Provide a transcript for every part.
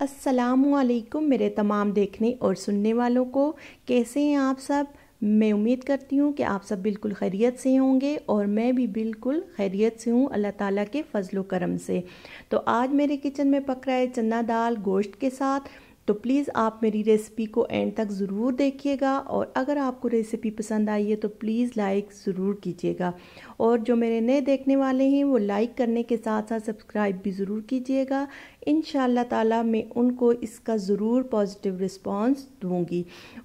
असलकुम मेरे तमाम देखने और सुनने वालों को कैसे हैं आप सब मैं उम्मीद करती हूँ कि आप सब बिल्कुल खैरियत से होंगे और मैं भी बिल्कुल खैरियत से हूँ अल्लाह ताला के फजल करम से तो आज मेरे किचन में पक रहा है चना दाल गोश्त के साथ तो प्लीज़ आप मेरी रेसिपी को एंड तक ज़रूर देखिएगा और अगर आपको रेसिपी पसंद आई है तो प्लीज़ लाइक ज़रूर कीजिएगा और जो मेरे नए देखने वाले हैं वो लाइक करने के साथ साथ सब्सक्राइब भी ज़रूर कीजिएगा इन ताला मैं उनको इसका ज़रूर पॉजिटिव रिस्पांस दूंगी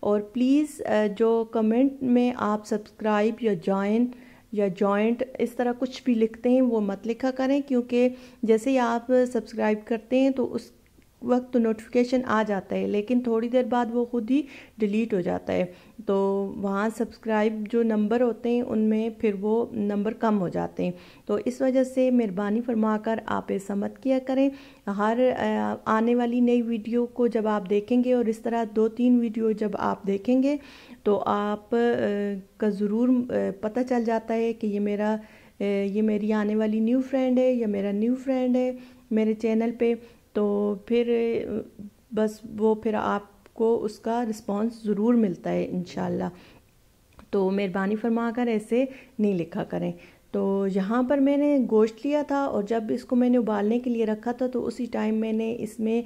और प्लीज़ जो कमेंट में आप सब्सक्राइब या जॉइन या जॉइंट इस तरह कुछ भी लिखते हैं वो मत लिखा करें क्योंकि जैसे ही आप सब्सक्राइब करते हैं तो उस वक्त नोटिफिकेशन आ जाता है लेकिन थोड़ी देर बाद वो ख़ुद ही डिलीट हो जाता है तो वहाँ सब्सक्राइब जो नंबर होते हैं उनमें फिर वो नंबर कम हो जाते हैं तो इस वजह से मेहरबानी फरमा कर आप ऐसा मत किया करें हर आने वाली नई वीडियो को जब आप देखेंगे और इस तरह दो तीन वीडियो जब आप देखेंगे तो आप का ज़रूर पता चल जाता है कि ये मेरा ये मेरी आने वाली न्यू फ्रेंड है या मेरा न्यू फ्रेंड है मेरे चैनल पर तो फिर बस वो फिर आपको उसका रिस्पॉन्स ज़रूर मिलता है इन तो मेहरबानी फरमा कर ऐसे नहीं लिखा करें तो यहाँ पर मैंने गोश्त लिया था और जब इसको मैंने उबालने के लिए रखा था तो उसी टाइम मैंने इसमें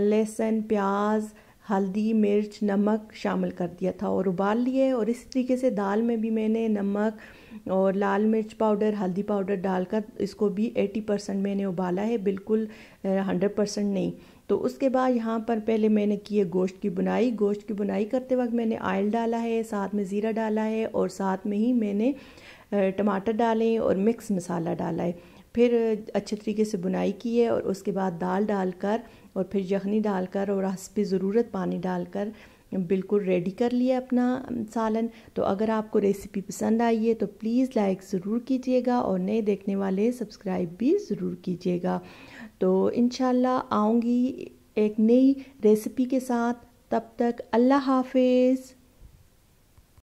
लहसुन प्याज हल्दी मिर्च नमक शामिल कर दिया था और उबाल लिए और इस तरीके से दाल में भी मैंने नमक और लाल मिर्च पाउडर हल्दी पाउडर डालकर इसको भी 80 परसेंट मैंने उबाला है बिल्कुल 100 परसेंट नहीं तो उसके बाद यहाँ पर पहले मैंने किए गोश्त की बुनाई गोश्त की बुनाई करते वक्त मैंने आयल डाला है साथ में ज़ीरा डाला है और साथ में ही मैंने टमाटर डाले और मिक्स मसाला डाला है फिर अच्छे तरीके से बुनाई की है और उसके बाद दाल डालकर और फिर यखनी डालकर और हंस पे ज़रूरत पानी डालकर बिल्कुल रेडी कर लिया अपना सालन तो अगर आपको रेसिपी पसंद आई है तो प्लीज़ लाइक ज़रूर कीजिएगा और नए देखने वाले सब्सक्राइब भी ज़रूर कीजिएगा तो इन आऊँगी एक नई रेसिपी के साथ तब तक अल्लाह हाफिज़